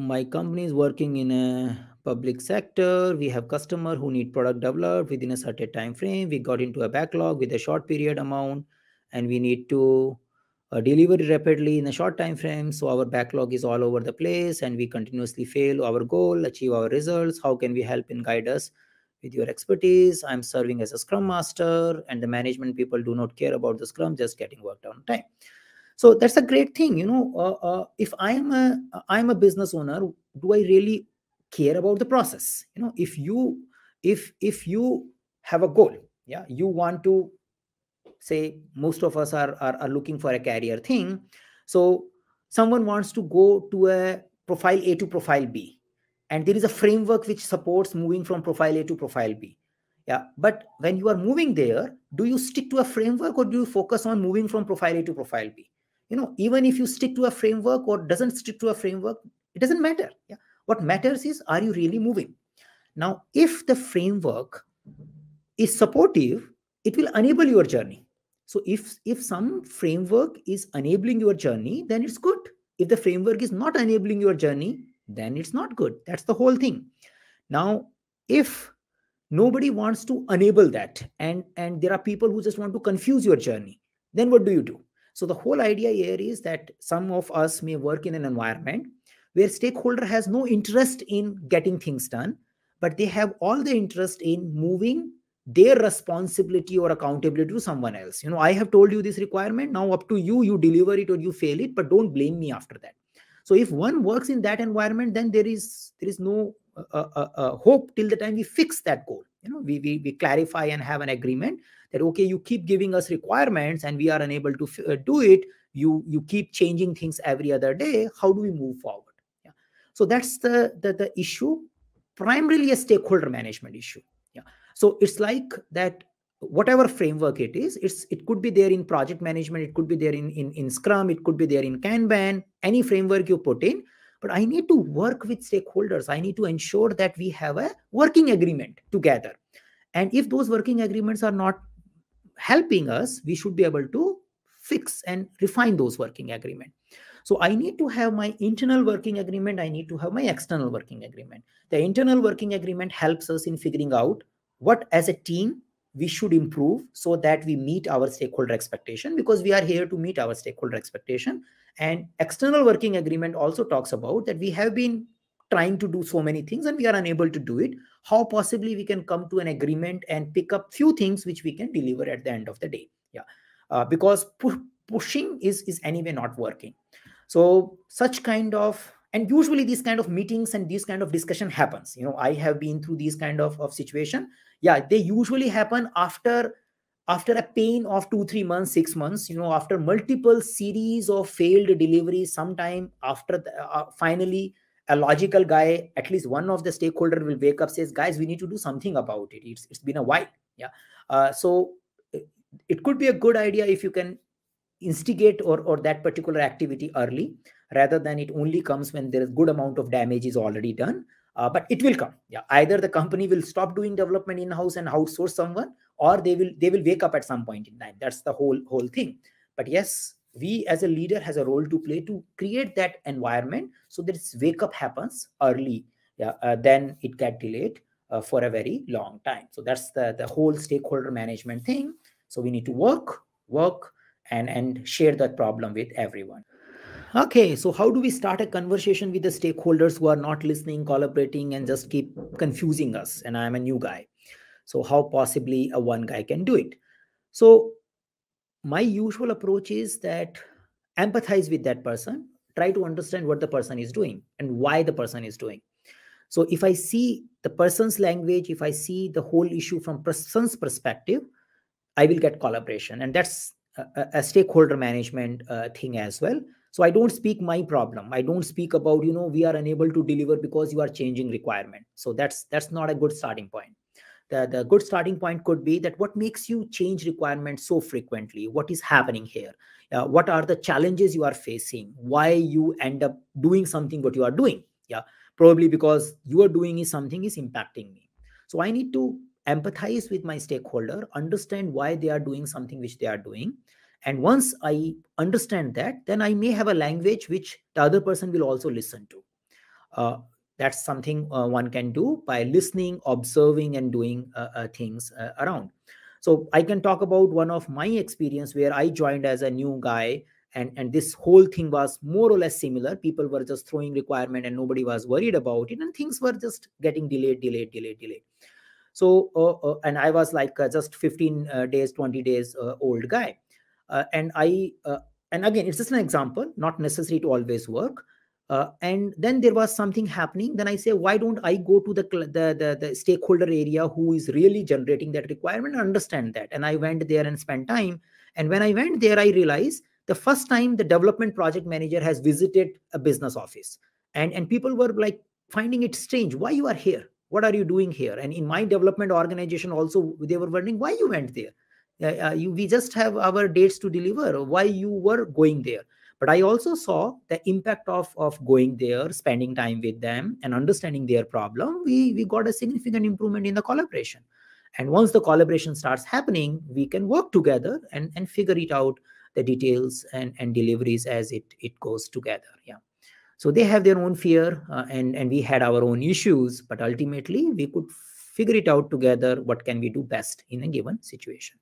my company is working in a public sector we have customer who need product developed within a certain time frame we got into a backlog with a short period amount and we need to uh, deliver rapidly in a short time frame so our backlog is all over the place and we continuously fail our goal achieve our results how can we help and guide us with your expertise i'm serving as a scrum master and the management people do not care about the scrum just getting worked on time so that's a great thing you know uh, uh, if i am a i'm a business owner do i really care about the process you know if you if if you have a goal yeah you want to say most of us are are, are looking for a career thing so someone wants to go to a profile a to profile b and there is a framework which supports moving from profile a to profile b yeah but when you are moving there do you stick to a framework or do you focus on moving from profile a to profile b you know even if you stick to a framework or doesn't stick to a framework it doesn't matter yeah what matters is are you really moving now if the framework is supportive it will enable your journey so if if some framework is enabling your journey then it's good if the framework is not enabling your journey then it's not good that's the whole thing now if nobody wants to enable that and and there are people who just want to confuse your journey then what do you do so the whole idea here is that some of us may work in an environment where stakeholder has no interest in getting things done, but they have all the interest in moving their responsibility or accountability to someone else. You know, I have told you this requirement. Now up to you, you deliver it or you fail it, but don't blame me after that. So if one works in that environment, then there is there is no uh, uh, uh, hope till the time we fix that goal you know we, we we clarify and have an agreement that okay you keep giving us requirements and we are unable to uh, do it you you keep changing things every other day how do we move forward yeah so that's the the, the issue primarily a stakeholder management issue yeah so it's like that whatever framework it is it's it could be there in project management it could be there in in, in scrum it could be there in kanban any framework you put in but i need to work with stakeholders i need to ensure that we have a working agreement together and if those working agreements are not helping us we should be able to fix and refine those working agreement so i need to have my internal working agreement i need to have my external working agreement the internal working agreement helps us in figuring out what as a team we should improve so that we meet our stakeholder expectation because we are here to meet our stakeholder expectation and external working agreement also talks about that we have been trying to do so many things and we are unable to do it how possibly we can come to an agreement and pick up few things which we can deliver at the end of the day yeah uh, because pu- pushing is is anyway not working so such kind of and usually these kind of meetings and these kind of discussion happens you know i have been through these kind of, of situation yeah they usually happen after after a pain of two three months six months you know after multiple series of failed deliveries sometime after the, uh, uh finally a logical guy at least one of the stakeholder will wake up says guys we need to do something about it it's, it's been a while yeah uh, so it, it could be a good idea if you can instigate or, or that particular activity early rather than it only comes when there is good amount of damage is already done uh, but it will come yeah either the company will stop doing development in house and outsource someone or they will they will wake up at some point in time that's the whole whole thing but yes we as a leader has a role to play to create that environment so that wake up happens early yeah, uh, then it get delayed uh, for a very long time so that's the the whole stakeholder management thing so we need to work work and and share that problem with everyone Okay, so how do we start a conversation with the stakeholders who are not listening, collaborating, and just keep confusing us? And I'm a new guy. So, how possibly a one guy can do it? So, my usual approach is that empathize with that person, try to understand what the person is doing and why the person is doing. So, if I see the person's language, if I see the whole issue from person's perspective, I will get collaboration. And that's a, a stakeholder management uh, thing as well so i don't speak my problem i don't speak about you know we are unable to deliver because you are changing requirement so that's that's not a good starting point the, the good starting point could be that what makes you change requirements so frequently what is happening here uh, what are the challenges you are facing why you end up doing something what you are doing yeah probably because you are doing is something is impacting me so i need to empathize with my stakeholder understand why they are doing something which they are doing and once I understand that, then I may have a language which the other person will also listen to. Uh, that's something uh, one can do by listening, observing, and doing uh, uh things uh, around. So I can talk about one of my experience where I joined as a new guy, and and this whole thing was more or less similar. People were just throwing requirement, and nobody was worried about it, and things were just getting delayed, delayed, delayed, delayed. So uh, and I was like just 15 days, 20 days old guy uh, and I uh, and again it's just an example, not necessary to always work. Uh, and then there was something happening then i say why don't i go to the, the, the, the, stakeholder area who is really generating that requirement and understand that and i went there and spent time and when i went there i realized the first time the development project manager has visited a business office and and people were like finding it strange why you are here what are you doing here and in my development organization also they were wondering why you went there uh, you, we just have our dates to deliver why you were going there but i also saw the impact of of going there spending time with them and understanding their problem we we got a significant improvement in the collaboration and once the collaboration starts happening we can work together and and figure it out the details and and deliveries as it it goes together yeah so they have their own fear uh, and and we had our own issues but ultimately we could figure it out together what can we do best in a given situation